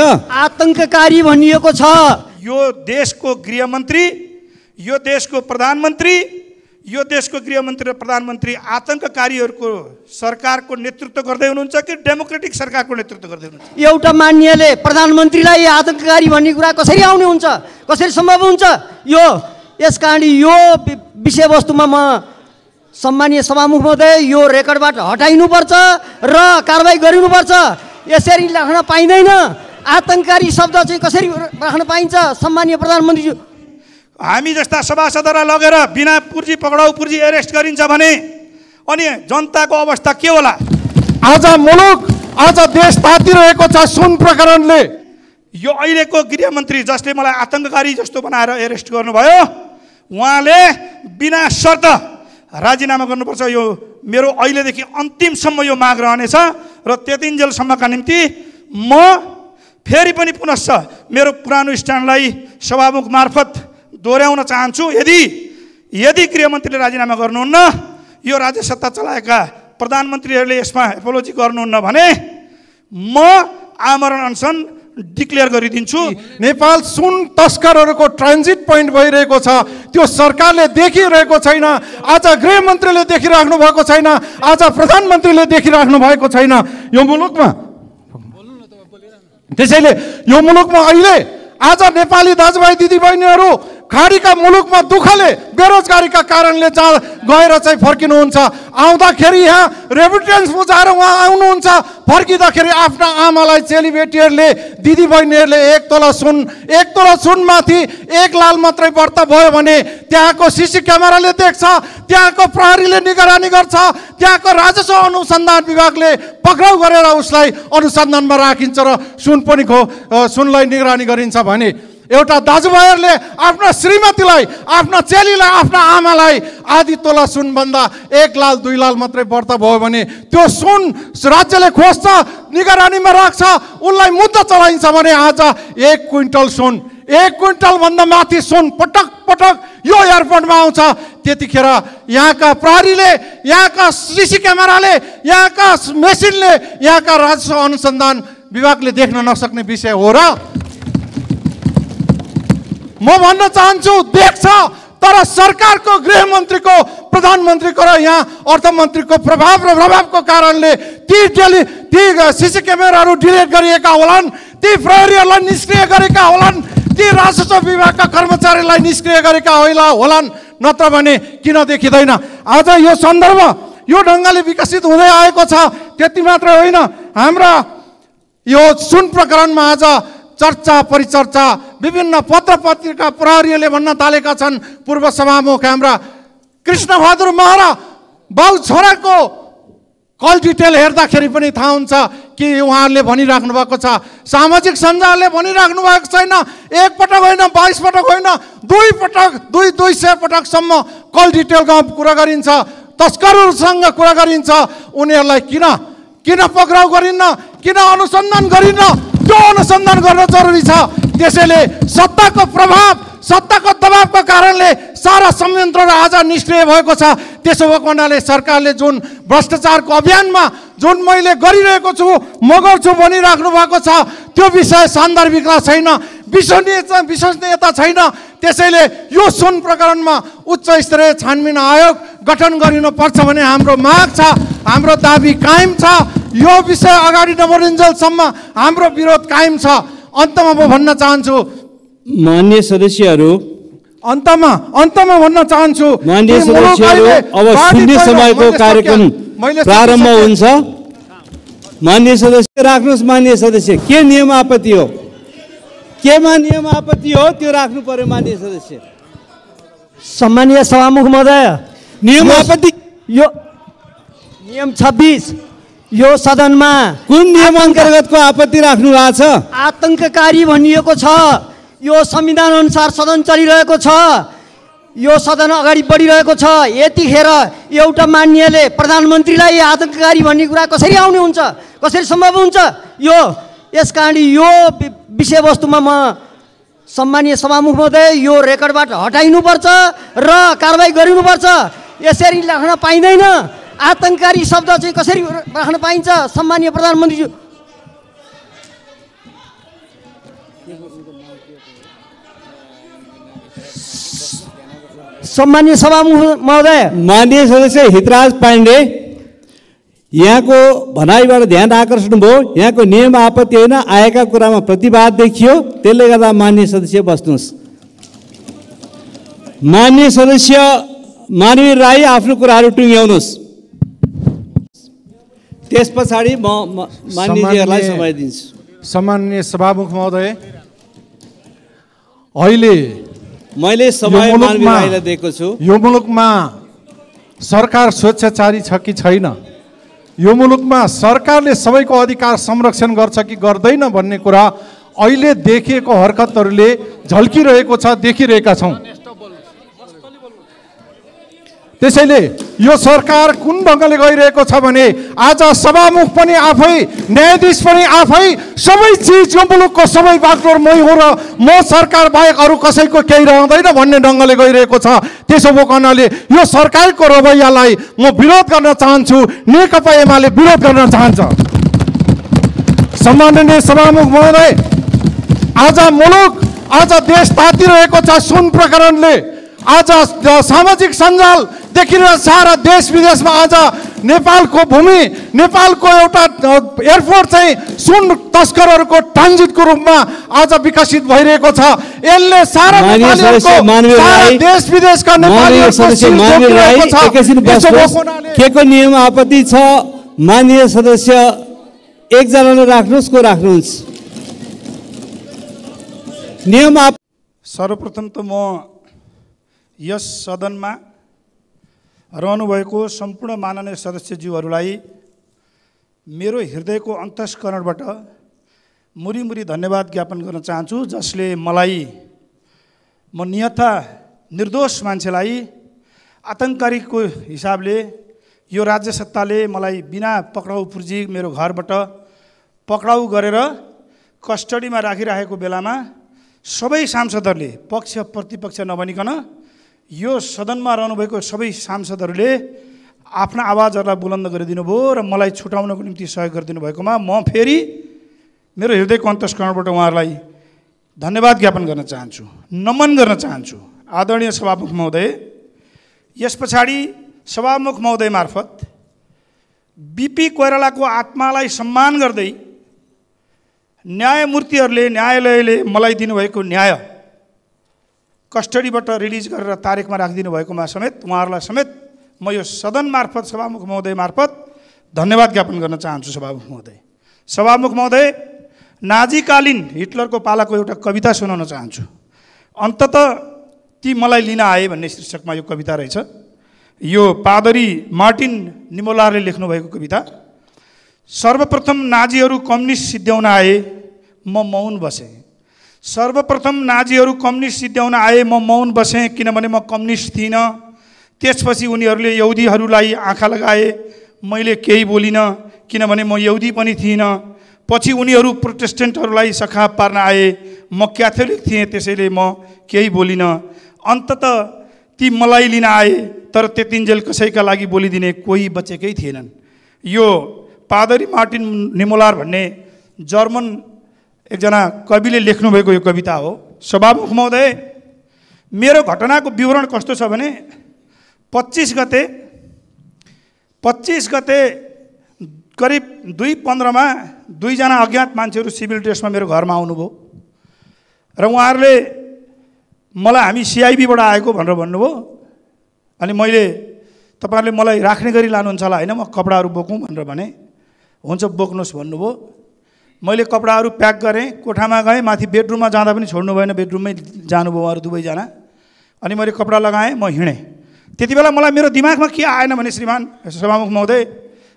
आतंककारी भनिएको छ यो देशको गृहमन्त्री यो देशको प्रधानमन्त्री यो देशको गृहमन्त्री र प्रधानमन्त्री आतङ्ककारीहरूको सरकारको नेतृत्व गर्दै हुनुहुन्छ कि डेमोक्रेटिक सरकारको नेतृत्व गर्दै हुनुहुन्छ एउटा मान्यले प्रधानमन्त्रीलाई आतङ्ककारी भन्ने कुरा कसरी आउने हुन्छ कसरी सम्भव हुन्छ यो यस कारण यो विषयवस्तुमा म सम्मानीय सभामुख महोदय यो रेकर्डबाट हटाइनुपर्छ र कारवाही गरिनुपर्छ यसरी राख्न पाइँदैन आतङ्ककारी शब्द चाहिँ कसरी राख्न पाइन्छ सम्मान्य प्रधानमन्त्रीज्यू हामी जस्ता सभासदहरूलाई लगेर बिना पुर्जी पक्राउ पुर्जी एरेस्ट गरिन्छ भने अनि जनताको अवस्था के होला आज मुलुक आज देश तातिरहेको छ सुन प्रकरणले यो अहिलेको गृहमन्त्री जसले मलाई आतङ्ककारी जस्तो बनाएर एरेस्ट गर्नुभयो उहाँले बिना शर्त राजीनामा गर्नुपर्छ यो मेरो अहिलेदेखि अन्तिमसम्म यो माग रहनेछ र त्यतिन्जेलसम्मका निम्ति म फेरि पनि पुनश्च मेरो पुरानो स्ट्यान्डलाई सभामुख मार्फत दोहोऱ्याउन चाहन्छु यदि यदि गृहमन्त्रीले राजीनामा गर्नुहुन्न यो राज्य सत्ता चलाएका प्रधानमन्त्रीहरूले यसमा एपोलोजी गर्नुहुन्न भने म आमरण अनसन डिक्लेयर गरिदिन्छु नेपाल सुन तस्करहरूको ट्रान्जिट पोइन्ट भइरहेको छ त्यो सरकारले देखिरहेको छैन आज गृहमन्त्रीले देखिराख्नु भएको छैन आज प्रधानमन्त्रीले देखिराख्नु भएको छैन यो मुलुकमा त्यसैले यो मुलुकमा अहिले आज नेपाली दाजुभाइ दिदीबहिनीहरू खाडीका मुलुकमा दुःखले बेरोजगारीका कारणले जा गएर चाहिँ फर्किनुहुन्छ आउँदाखेरि यहाँ रेमिटेन्स बुझाएर उहाँ आउनुहुन्छ फर्किँदाखेरि आफ्ना आमालाई चेलीबेटीहरूले दिदीबहिनीहरूले एक तोला सुन एक तोला सुनमाथि एक लाल मात्रै व्रत भयो भने त्यहाँको सिसी क्यामेराले देख्छ त्यहाँको प्रहरीले निगरानी गर्छ त्यहाँको राजस्व अनुसन्धान विभागले पक्राउ गरेर उसलाई अनुसन्धानमा राखिन्छ र सुन पनि खो सुनलाई निगरानी गरिन्छ भने एउटा दाजुभाइहरूले आफ्ना श्रीमतीलाई आफ्ना चेलीलाई आफ्ना आमालाई आधी तोला सुनभन्दा एक लाल दुई लाल मात्रै व्रत भयो भने त्यो सुन राज्यले खोज्छ निगरानीमा राख्छ उसलाई मुद्दा चलाइन्छ भने आज एक क्विन्टल सुन एक क्विन्टलभन्दा माथि सुन पटक पटक यो एयरपोर्टमा आउँछ त्यतिखेर यहाँका प्रहरीले यहाँका सिसी क्यामेराले यहाँका मेसिनले यहाँका राजस्व अनुसन्धान विभागले देख्न नसक्ने विषय हो र म भन्न चाहन्छु देख्छ तर सरकारको गृहमन्त्रीको प्रधानमन्त्रीको र यहाँ अर्थमन्त्रीको प्रभाव र प्रभावको कारणले ती टेलि ती सिसी क्यामेराहरू डिलिट गरिएका होलान् ती प्रहरीहरूलाई निष्क्रिय गरेका होलान् ती राजस्व विभागका कर्मचारीलाई निष्क्रिय गरेका होला होलान् नत्र भने किन देखिँदैन आज यो सन्दर्भ यो ढङ्गले विकसित हुँदै आएको छ त्यति मात्र होइन हाम्रा यो सुन प्रकरणमा आज चर्चा परिचर्चा विभिन्न पत्र पत्रिका प्रहरीहरूले भन्न थालेका छन् पूर्व सभामुख हाम्रा कृष्णबहादुर महरा बाउ छोराको कल डिटेल हेर्दाखेरि पनि थाहा हुन्छ कि उहाँहरूले भनिराख्नु भएको छ सामाजिक सञ्जालले भनिराख्नु भएको छैन एकपटक होइन बाइस पटक होइन दुई पटक दुई दुई सय पटकसम्म कल डिटेलको कुरा गरिन्छ तस्करहरूसँग कुरा गरिन्छ उनीहरूलाई किन किन पक्राउ गरिन्न किन अनुसन्धान गरिन्न त्यो अनुसन्धान गर्न जरुरी छ त्यसैले सत्ताको प्रभाव सत्ताको दबावको कारणले सारा संयन्त्र र आज निष्क्रिय भएको छ त्यसो भएको हुनाले सरकारले जुन भ्रष्टाचारको अभियानमा जुन मैले गरिरहेको छु म गर्छु भनिराख्नु भएको छ त्यो विषय सान्दर्भिकता छैन विश्वनीय विश्वसनीयता छैन त्यसैले यो सुन प्रकरणमा उच्च स्तरीय छानबिन आयोग गठन गरिनुपर्छ भने हाम्रो माग छ हाम्रो दाबी कायम छ यो विषय अगाडि नबढिन्जेलसम्म हाम्रो विरोध कायम छ अन्तमा म भन्न चाहन्छु मान्य सदस्यहरू अन्तमा अन्तमा भन्न चाहन्छु मान्य सदस्यहरू अब शून्य समयको कार्यक्रम प्रारम्भ हुन्छ मान्य सदस्य राख्नुहोस् मान्य सदस्य के नियम आपत्ति हो केमा नियम आपत्ति हो त्यो राख्नु पर्यो मान्य सदस्य सम्मानीय सभामुख महोदय नियम आपत्ति यो नियम छब्बिस यो सदनमा कुन नियम अन्तर्गतको आपत्ति राख्नु भएको छ आतङ्ककारी भनिएको छ यो संविधान अनुसार सदन चलिरहेको छ यो सदन अगाडि बढिरहेको छ यतिखेर एउटा मान्यले प्रधानमन्त्रीलाई आतङ्ककारी भन्ने कुरा कसरी आउने हुन्छ कसरी सम्भव हुन्छ यो यस कारण यो विषयवस्तुमा म सम्मानीय सभामुख महोदय यो रेकर्डबाट हटाइनुपर्छ र कारवाही गरिनुपर्छ यसरी राख्न पाइँदैन आतङ्ककारी शब्द चाहिँ कसरी राख्न पाइन्छ सम्मान्य प्रधानमन्त्रीज्यू सम्मान्य सभा महोदय मान्य सदस्य हितराज पाण्डे यहाँको भनाइबाट ध्यान आकर्षण भयो यहाँको नियम आपत्ति होइन आएका कुरामा प्रतिवाद देखियो त्यसले गर्दा मान्य सदस्य बस्नुहोस् मान्य सदस्य मानवीय राई आफ्नो कुराहरू टुङ्ग्याउनुहोस् त्यस पछाडि म मान्यजीहरूलाई समय दिन्छु सामान्य सभामुख महोदय अहिले मैले समय दिएको छु यो मुलुकमा सरकार स्वेच्छाचारी छ कि छैन यो मुलुकमा सरकारले सबैको अधिकार संरक्षण गर्छ कि गर्दैन भन्ने कुरा अहिले देखिएको हरकतहरूले झल्किरहेको छ देखिरहेका छौँ त्यसैले यो सरकार कुन ढङ्गले गइरहेको छ भने आज सभामुख पनि आफै न्यायाधीश पनि आफै सबै चिज यो मुलुकको सबै बागडोर मै हो र म सरकार बाहेक अरू कसैको केही रहँदैन भन्ने ढङ्गले गइरहेको छ त्यसो भएको हुनाले यो सरकारको रवैयालाई म विरोध गर्न चाहन्छु नेकपा एमाले विरोध गर्न चाहन्छ सम्माननीय सभामुख महोदय आज मुलुक आज देश तातिरहेको छ सुन प्रकरणले आज सामाजिक सञ्जाल देखिन सारा देश विदेशमा आज नेपालको भूमि नेपालको एउटा एयरपोर्ट चाहिँ सुन तस्करहरूको ट्रान्जिटको रूपमा आज विकसित भइरहेको छ यसले सारा के को नियम आपत्ति छ माननीय सदस्य एकजनालाई राख्नुहोस् को राख्नुहोस् नियम सर्वप्रथम त म यस सदनमा रहनुभएको सम्पूर्ण माननीय सदस्यज्यूहरूलाई मेरो हृदयको अन्तस्करणबाट मुरीमुरी धन्यवाद ज्ञापन गर्न चाहन्छु जसले मलाई म नियथा निर्दोष मान्छेलाई आतङ्ककारीको हिसाबले यो राज्य सत्ताले मलाई बिना पक्राउ पुर्जी मेरो घरबाट पक्राउ गरेर कस्टडीमा राखिराखेको बेलामा सबै सांसदहरूले पक्ष प्रतिपक्ष नभनिकन यो सदनमा रहनुभएको सबै सांसदहरूले आफ्ना आवाजहरूलाई बुलन्द गरिदिनु भयो र मलाई छुटाउनको निम्ति सहयोग गरिदिनु भएकोमा म फेरि मेरो हृदयको अन्तस्करणबाट उहाँहरूलाई धन्यवाद ज्ञापन गर्न चाहन्छु नमन गर्न चाहन्छु आदरणीय सभामुख महोदय यस पछाडि सभामुख महोदय मार्फत बिपी कोइरालाको आत्मालाई सम्मान गर्दै न्यायमूर्तिहरूले न्यायालयले मलाई दिनुभएको न्याय कस्टडीबाट रिलिज गरेर तारिकमा राखिदिनु भएकोमा समेत उहाँहरूलाई समेत म यो सदन मार्फत सभामुख महोदय मार्फत धन्यवाद ज्ञापन गर्न चाहन्छु सभामुख महोदय सभामुख महोदय नाजीकालीन हिटलरको पालाको एउटा कविता सुनाउन चाहन्छु अन्तत ती मलाई लिन आए भन्ने शीर्षकमा यो कविता रहेछ यो पादरी मार्टिन निमोलारले लेख्नुभएको कविता सर्वप्रथम नाजीहरू कम्युनिस्ट सिद्ध्याउन आए म मौन बसेँ सर्वप्रथम नाजीहरू कम्युनिस्ट सिद्ध्याउन आए म मौन बसेँ किनभने म कम्युनिस्ट थिइनँ त्यसपछि उनीहरूले यहुदीहरूलाई आँखा लगाए मैले केही बोलिनँ किनभने म यहुदी पनि थिइनँ पछि उनीहरू प्रोटेस्टेन्टहरूलाई सखा पार्न आए म क्याथोलिक थिएँ त्यसैले म केही बोलिनँ अन्तत ती मलाई लिन आए तर त्यतिन्जेल कसैका लागि बोलिदिने कोही बचेकै थिएनन् यो पादरी मार्टिन निमोलार भन्ने जर्मन एकजना कविले लेख्नुभएको यो कविता हो सभामुख महोदय मेरो घटनाको विवरण कस्तो छ भने पच्चिस गते पच्चिस गते करिब दुई पन्ध्रमा दुईजना अज्ञात मान्छेहरू सिभिल ड्रेसमा मेरो घरमा आउनुभयो र उहाँहरूले मलाई हामी सिआइबीबाट आएको भनेर भन्नुभयो अनि मैले तपाईँहरूले मलाई राख्ने गरी लानुहुन्छ होला होइन म कपडाहरू बोकौँ भनेर भने हुन्छ बोक्नुहोस् भन्नुभयो मैले कपडाहरू प्याक गरेँ कोठामा गएँ माथि बेडरुममा जाँदा पनि छोड्नु भएन बेडरुममै जानुभयो उहाँहरू दुवैजना अनि मैले कपडा लगाएँ म हिँडेँ त्यति बेला मलाई मेरो दिमागमा के आएन भने श्रीमान सभामुख महोदय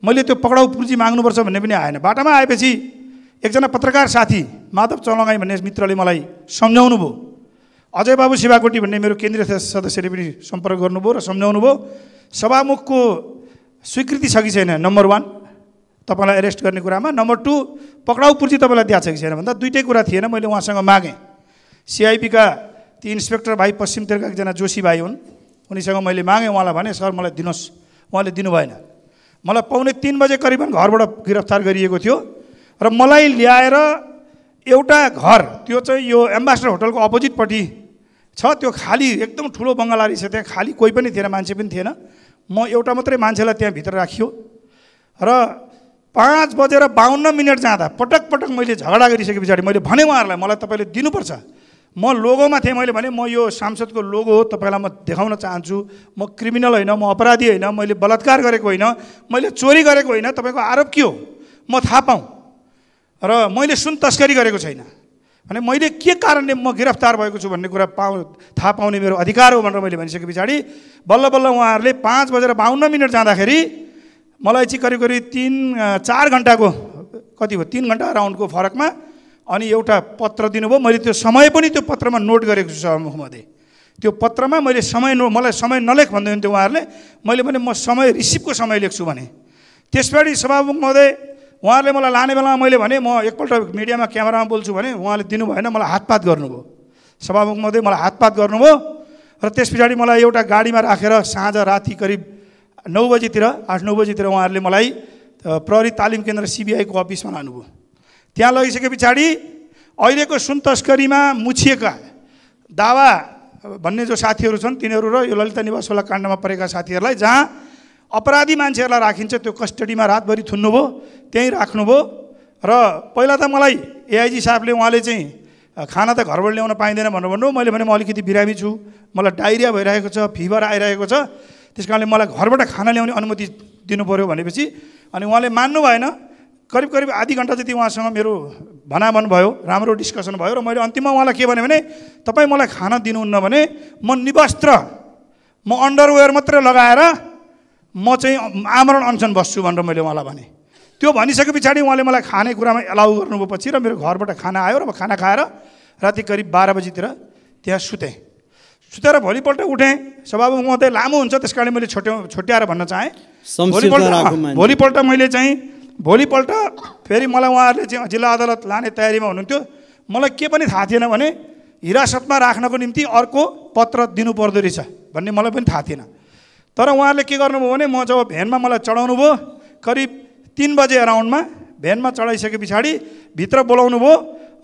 मैले त्यो पक्राउ पुर्जी माग्नुपर्छ भन्ने पनि आएन बाटामा आएपछि एकजना पत्रकार साथी माधव चलगाई भन्ने मित्रले मलाई सम्झाउनु भयो अजय बाबु शिवाकोटी भन्ने मेरो केन्द्रीय सदस्यले पनि सम्पर्क गर्नुभयो र सम्झाउनु भयो सभामुखको स्वीकृति छ कि छैन नम्बर वान तपाईँलाई एरेस्ट गर्ने कुरामा नम्बर टू पक्राउ पूर्ति तपाईँलाई दिएको छ कि छैन भन्दा दुइटै कुरा थिएन मैले उहाँसँग मागेँ सिआइपीका ती इन्सपेक्टर भाइ पश्चिमतिरका एकजना जोशी भाइ हुन् उनीसँग मैले मागेँ उहाँलाई भने सर मलाई दिनुहोस् उहाँले दिनु भएन मलाई पाउने तिन बजे करिबन घरबाट गिरफ्तार गरिएको थियो र मलाई ल्याएर एउटा घर त्यो चाहिँ यो एम्बासडर होटलको अपोजिटपट्टि छ त्यो खाली एकदम ठुलो बङ्गालारी छ त्यहाँ खाली कोही पनि थिएन मान्छे पनि थिएन म एउटा मात्रै मान्छेलाई त्यहाँ भित्र राखियो र पाँच बजेर बाहन्न मिनट जाँदा पटक पटक मैले झगडा गरिसके पछाडि मैले भनेँ उहाँहरूलाई मलाई तपाईँले दिनुपर्छ म लोगोमा थिएँ मैले भने म यो सांसदको लोगो हो तपाईँलाई म देखाउन चाहन्छु म क्रिमिनल होइन म अपराधी होइन मैले बलात्कार गरेको होइन मैले चोरी गरेको होइन तपाईँको आरोप के हो म थाहा पाऊँ र मैले सुन तस्करी गरेको छैन भने मैले के कारणले म गिरफ्तार भएको छु भन्ने कुरा पाउ थाहा पाउने मेरो अधिकार हो भनेर मैले भनिसके पछाडि बल्ल बल्ल उहाँहरूले पाँच बजेर बाहन्न मिनट जाँदाखेरि मलाई चाहिँ करिब करिब तिन चार घन्टाको कति भयो तिन घन्टा राउन्डको फरकमा अनि एउटा पत्र दिनुभयो मैले त्यो समय पनि त्यो पत्रमा नोट गरेको छु सभामुखमध्ये त्यो पत्रमा मैले समय नो मलाई समय नलेख भन्दै हुन्थ्यो उहाँहरूले मैले भने म समय रिसिभको समय लेख्छु भने त्यस पछाडि सभामुख महोदय उहाँहरूले मलाई लाने बेलामा मैले भने म एकपल्ट मिडियामा क्यामेरामा बोल्छु भने उहाँले दिनु भएन मलाई हातपात गर्नुभयो सभामुख महोदय मलाई हातपात गर्नुभयो र त्यस पछाडि मलाई एउटा गाडीमा राखेर साँझ राति करिब नौ बजीतिर आठ नौ बजीतिर उहाँहरूले मलाई प्रहरी तालिम केन्द्र सिबिआईको अफिसमा लानुभयो त्यहाँ लगिसके पछाडि अहिलेको सुन तस्करीमा मुछिएका दावा भन्ने जो साथीहरू छन् तिनीहरू र यो ललिता निवासवाला काण्डमा परेका साथीहरूलाई जहाँ अपराधी मान्छेहरूलाई राखिन्छ त्यो कस्टडीमा रातभरि थुन्नुभयो त्यहीँ राख्नुभयो र पहिला त मलाई एआइजी साहबले उहाँले चाहिँ खाना त घरबाट ल्याउन पाइँदैन भनेर भन्नुभयो मैले भने म अलिकति बिरामी छु मलाई डाइरिया भइरहेको छ फिभर आइरहेको छ त्यस कारणले मलाई घरबाट खाना ल्याउने अनुमति दिनुपऱ्यो भनेपछि अनि उहाँले मान्नु भएन करिब करिब आधी घन्टा जति उहाँसँग मेरो भनामन भयो राम्रो डिस्कसन भयो र मैले अन्तिममा उहाँलाई के भने तपाईँ मलाई खाना दिनुहुन्न भने म निवस्त्र म अन्डरवेयर मात्रै लगाएर म चाहिँ आमरण अनसन बस्छु भनेर मैले उहाँलाई भने त्यो भनिसके पछाडि उहाँले मलाई खाने कुरामा एलाउ गर्नुभयो पछि र मेरो घरबाट खाना आयो र म खाना खाएर राति करिब बाह्र बजीतिर त्यहाँ सुतेँ सुतेर भोलिपल्ट उठेँ स्वभाव उहाँदै लामो हुन्छ त्यस कारणले मैले छोट्याउ छोट्याएर भन्न चाहेँ भोलिपल्ट भोलिपल्ट मैले चाहिँ भोलिपल्ट फेरि मलाई उहाँहरूले चाहिँ जिल्ला अदालत लाने तयारीमा हुनुहुन्थ्यो मलाई के पनि थाहा थिएन भने हिरासतमा राख्नको निम्ति अर्को पत्र दिनु पर्दो रहेछ भन्ने मलाई पनि थाहा थिएन तर उहाँहरूले के गर्नुभयो भने म जब भ्यानमा मलाई चढाउनु भयो करिब तिन बजे एराउन्डमा भ्यानमा चढाइसके पछाडि भित्र बोलाउनु भयो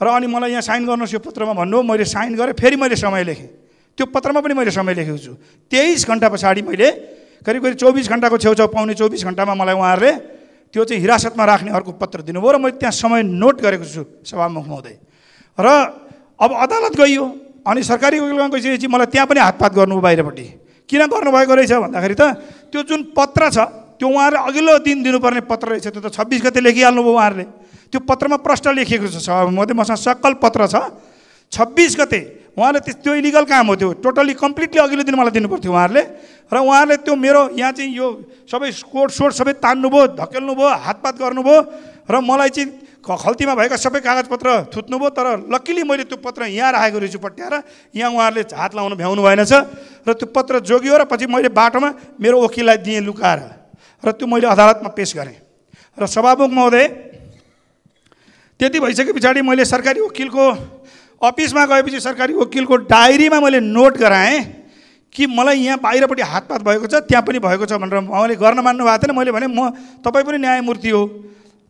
र अनि मलाई यहाँ साइन गर्नुहोस् यो पत्रमा भन्नुभयो मैले साइन गरेँ फेरि मैले समय लेखेँ त्यो पत्रमा पनि मैले समय लेखेको छु तेइस घन्टा पछाडि मैले करिब करिब चौबिस घन्टाको छेउछाउ पाउने चौबिस घन्टामा मलाई उहाँहरूले त्यो चाहिँ हिरासतमा राख्ने अर्को पत्र दिनुभयो र मैले त्यहाँ समय नोट गरेको छु सभामुख महोदय र अब अदालत गइयो अनि सरकारी वकिलमा गइसकेपछि मलाई त्यहाँ पनि हातपात गर्नु बाहिरपट्टि किन गर्नुभएको रहेछ भन्दाखेरि त त्यो जुन पत्र छ त्यो उहाँहरूले अघिल्लो दिन दिनुपर्ने पत्र रहेछ त्यो त छब्बिस गते लेखिहाल्नुभयो उहाँहरूले त्यो पत्रमा प्रश्न लेखिएको छ सभामुख महोदय मसँग सकल पत्र छ छब्बिस गते उहाँले त्यो इलिगल काम हो त्यो टोटल्ली कम्प्लिटली अघिल्लो दिन मलाई दिनुपर्थ्यो उहाँहरूले र उहाँहरूले त्यो मेरो यहाँ चाहिँ यो सबै कोट सोट सबै तान्नुभयो धकेल्नुभयो हातपात गर्नुभयो र मलाई चाहिँ खल्तीमा भएका सबै कागजपत्र थुत्नुभयो तर लक्किली मैले त्यो पत्र यहाँ राखेको रहेछु पट्याएर यहाँ उहाँहरूले हात लाउनु भ्याउनु भएनछ र त्यो पत्र जोगियो र पछि मैले बाटोमा मेरो वकिललाई दिएँ लुकाएर र त्यो मैले अदालतमा पेस गरेँ र सभामुख महोदय त्यति भइसके पछाडि मैले सरकारी वकिलको अफिसमा गएपछि सरकारी वकिलको डायरीमा मैले नोट गराएँ कि मलाई यहाँ बाहिरपट्टि हातपात भएको छ त्यहाँ पनि भएको छ भनेर उहाँले गर्न मान्नुभएको थिएन मैले भने म तपाईँ पनि न्यायमूर्ति हो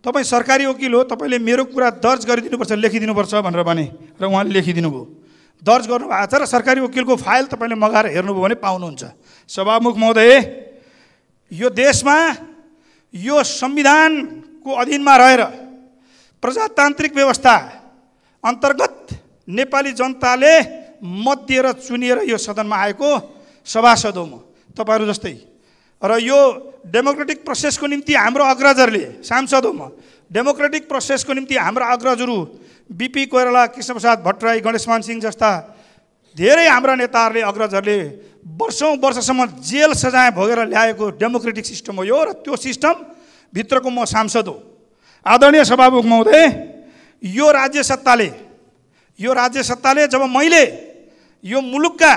तपाईँ सरकारी वकिल हो तपाईँले मेरो कुरा दर्ज गरिदिनुपर्छ लेखिदिनुपर्छ भनेर भने र उहाँले लेखिदिनुभयो दर्ज गर्नुभएको छ र सरकारी वकिलको फाइल तपाईँले मगाएर हेर्नुभयो भने पाउनुहुन्छ सभामुख महोदय यो देशमा यो संविधानको अधीनमा रहेर प्रजातान्त्रिक व्यवस्था अन्तर्गत नेपाली जनताले मत दिएर चुनिएर यो सदनमा आएको सभासद हो म तपाईँहरू जस्तै र यो डेमोक्रेटिक प्रोसेसको निम्ति हाम्रो अग्रजहरूले सांसद हो म डेमोक्रेटिक प्रोसेसको निम्ति हाम्रो अग्रजहरू बिपी कोइराला कृष्णप्रसाद भट्टराई गणेशमान सिंह जस्ता धेरै हाम्रा नेताहरूले अग्रजहरूले वर्षौँ वर्षसम्म जेल सजाय भोगेर ल्याएको डेमोक्रेटिक सिस्टम हो यो र त्यो सिस्टम भित्रको म सांसद हो आदरणीय सभामुख महोदय यो राज्य सत्ताले यो राज्य सत्ताले जब मैले यो मुलुकका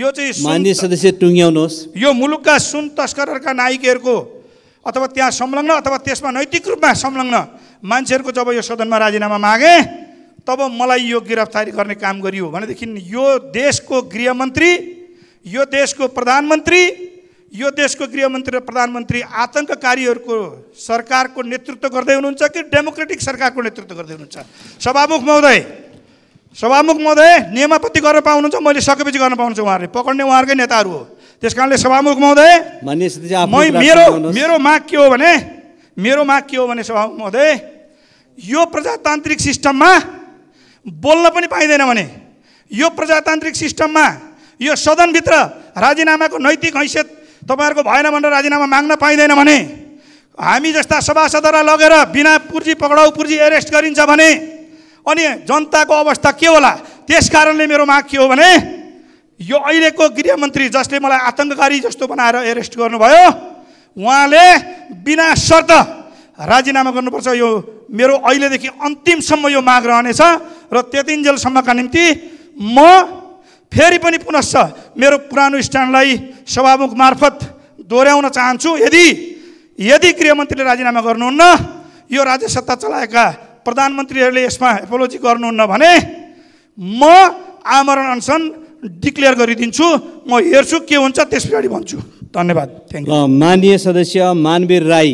यो चाहिँ मान्य सदस्य टुङ्ग्याउनुहोस् यो मुलुकका सुन तस्करहरूका नायिकहरूको अथवा त्यहाँ संलग्न अथवा त्यसमा नैतिक रूपमा संलग्न मान्छेहरूको जब यो सदनमा राजीनामा मागे तब मलाई यो गिरफ्तारी गर्ने काम गरियो भनेदेखि यो देशको गृहमन्त्री यो देशको प्रधानमन्त्री यो देशको गृहमन्त्री र प्रधानमन्त्री आतङ्ककारीहरूको सरकारको नेतृत्व गर्दै हुनुहुन्छ कि डेमोक्रेटिक सरकारको नेतृत्व गर्दै हुनुहुन्छ सभामुख महोदय सभामुख महोदय नियमापत्ति गर्न पाउनुहुन्छ मैले सकेपछि गर्न पाउनुहुन्छ उहाँहरूले पक्रने उहाँहरूकै नेताहरू हो त्यस कारणले सभामुख महोदय मेरो मेरो माग के हो भने मेरो माग के हो भने सभामुख महोदय यो प्रजातान्त्रिक सिस्टममा बोल्न पनि पाइँदैन भने यो प्रजातान्त्रिक सिस्टममा यो सदनभित्र राजीनामाको नैतिक हैसियत तपाईँहरूको भएन भनेर राजीनामा माग्न पाइँदैन भने हामी जस्ता सभासदहरूलाई लगेर बिना पुर्जी पक्राउ पुर्जी एरेस्ट गरिन्छ भने अनि जनताको अवस्था के होला त्यस कारणले मेरो माग के हो भने यो अहिलेको गृहमन्त्री जसले मलाई आतङ्ककारी जस्तो बनाएर एरेस्ट गर्नुभयो उहाँले बिना शर्त राजीनामा गर्नुपर्छ यो मेरो अहिलेदेखि अन्तिमसम्म यो माग रहनेछ र त्यतिन्जेलसम्मका निम्ति म फेरि पनि पुनश्च मेरो पुरानो स्ट्यान्डलाई सभामुख मार्फत दोहोऱ्याउन चाहन्छु यदि यदि गृहमन्त्रीले राजीनामा गर्नुहुन्न यो राज्य सत्ता चलाएका प्रधानमन्त्रीहरूले यसमा एपोलोजी गर्नुहुन्न भने म आमरण अनसन डिक्लेयर गरिदिन्छु म हेर्छु के हुन्छ त्यस पछाडि भन्छु धन्यवाद थ्याङ्क यू मान्य सदस्य मानवीर राई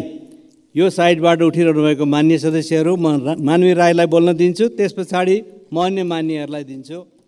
यो साइडबाट उठिरहनु भएको मान्य सदस्यहरू म मानवीर राईलाई बोल्न दिन्छु त्यस पछाडि म अन्य मान्यहरूलाई दिन्छु